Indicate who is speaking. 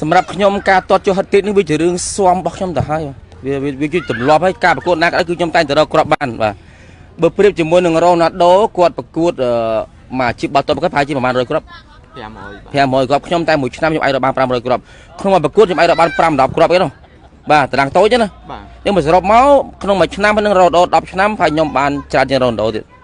Speaker 1: សម្រាប់ខ្ញុំការទាត់ចុះហិតទៀតនេះវាជារឿងស្វមរបស់ខ្ញុំទៅហើយវាវាជាទម្លាប់ហើយការប្រកួតណាក៏ដោយគឺខ្ញុំតែងតែរកគ្រាប់បានបាទបើប្រៀបជាមួយនឹងរ៉ូណាល់ដូគាត់ប្រកួតមកអាជីពបាល់ទាត់ប្រកាសប្រហែលជាប្រហែល100គ្រាប់
Speaker 2: 500
Speaker 1: 500គ្រាប់ខ្ញុំតែមួយឆ្នាំខ្ញុំអាចរកបាន500គ្រាប់ក្នុងមួយប្រកួតខ្ញុំអាចរកបាន5 10គ្រាប់អីនោះបាទតារាងតូចណាបាទយើងមកសរុបមកក្នុងមួយឆ្នាំនឹងរ៉ូណាល់ដូ10ឆ្នាំប្រហែលខ្ញុំបានច្រើនជាងរ៉ូណាល់ដូទៀត